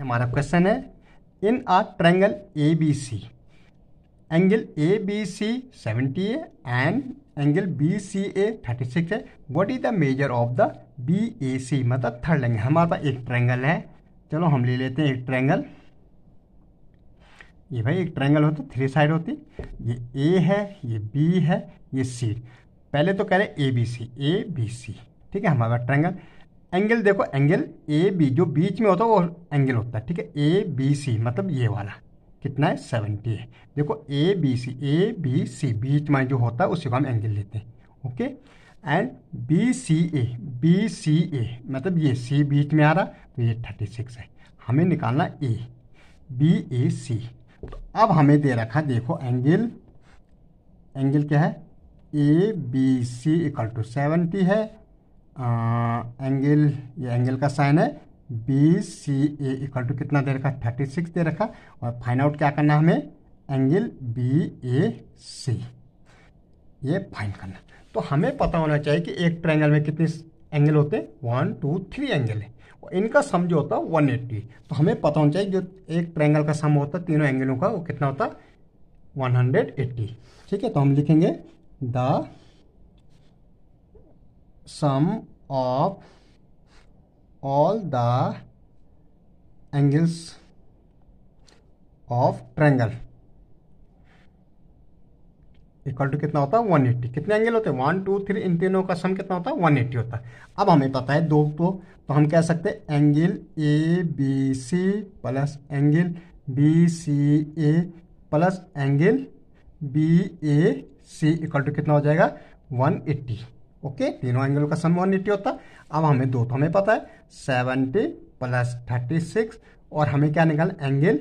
हमारा क्वेश्चन है in a triangle A B C angle A B C seventy a and angle B C A thirty six है what is the measure of the B A C मतलब third angle हमारे पास एक triangle है चलो हम ले लेते हैं एक ट्रैंगल ये भाई एक ट्रैंगल होता थ्री साइड होती ये ए है ये बी है ये सी पहले तो कह रहे ए बी सी ए बी सी ठीक है हमारा ट्रैंगल एंगल देखो एंगल ए बी जो बीच में होता है वो एंगल होता है ठीक है ए बी सी मतलब ये वाला कितना है सेवेंटी है देखो ए बी सी ए बी सी बीच में जो होता है उसी को हम एंगल लेते हैं okay and B C A B C A मतलब ये सी बीच में आ रहा तो ये थर्टी सिक्स है हमें निकालना ए बी ए सी तो अब हमें दे रखा देखो एंगल एंगल क्या है A B C equal to seventy है एंगल ये एंगल का साइन है B C A equal to कितना दे रखा थर्टी सिक्स दे रखा और फाइंड आउट क्या करना हमें एंगल बी ए सी ये फाइंड करना तो हमें पता होना चाहिए कि एक ट्रायंगल में कितने एंगल होते हैं वन टू थ्री एंगल है और इनका सम जो होता है वन एट्टी तो हमें पता होना चाहिए जो एक ट्रायंगल का सम होता है तीनों एंगलों का वो कितना होता है वन हंड्रेड एट्टी ठीक है तो हम लिखेंगे the sum of all the angles of triangle equal to कितना होता है 180 कितने एंगल होते हैं वन टू थ्री इन तीनों का सम कितना होता है 180 होता है अब हमें पता है दो तो तो हम कह सकते हैं angle A B C plus angle B C A plus angle B A C equal to कितना हो जाएगा 180 ओके तीनों एंगल का सम 180 होता है अब हमें दो तो हमें पता है सेवनटी प्लस थर्टी सिक्स और हमें क्या निकालना एंगल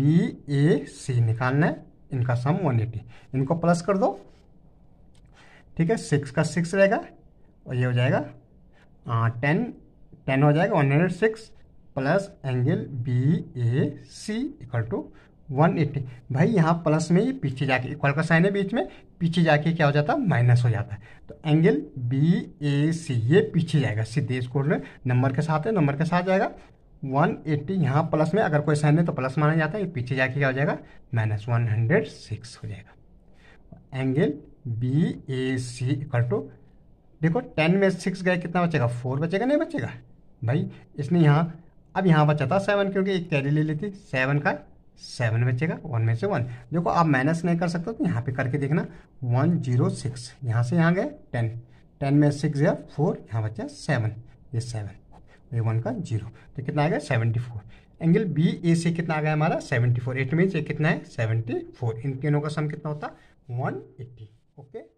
बी ए सी निकालना है इनका सम 180 इनको प्लस कर दो ठीक है सिक्स का सिक्स रहेगा और ये हो जाएगा टेन टेन हो जाएगा one hundred six plus angle B A C equal to one eighty भाई यहाँ प्लस में ही पीछे जाके इक्वल का साइन है बीच में पीछे जाके क्या हो जाता है माइनस हो जाता है तो एंगल बी ए सी ये पीछे जाएगा सीधे इसको नंबर के साथ है नंबर के साथ जाएगा वन एट्टी यहाँ प्लस में अगर कोई साइन है तो प्लस माना जाता है ये पीछे जाके क्या हो जाएगा माइनस वन हंड्रेड सिक्स हो जाएगा angle B A C equal to देखो टेन में सिक्स गए कितना बचेगा फोर बचेगा नहीं बचेगा भाई इसने यहाँ अब यहाँ बचा था सेवन क्योंकि एक कैरी ले लेती सेवन का सेवन बचेगा वन में से वन देखो आप माइनस नहीं कर सकते तो यहाँ पे करके देखना वन जीरो सिक्स यहाँ से यहाँ गए टेन टेन में सिक्स गया फोर यहाँ बचा सेवन ये सेवन ये वन का जीरो तो कितना आ गया seventy four angle B A से कितना आ गया हमारा सेवेंटी फोर एट मीन्स ये कितना है सेवेंटी फोर इन तीनों का सम कितना होता है वन एट्टी ओके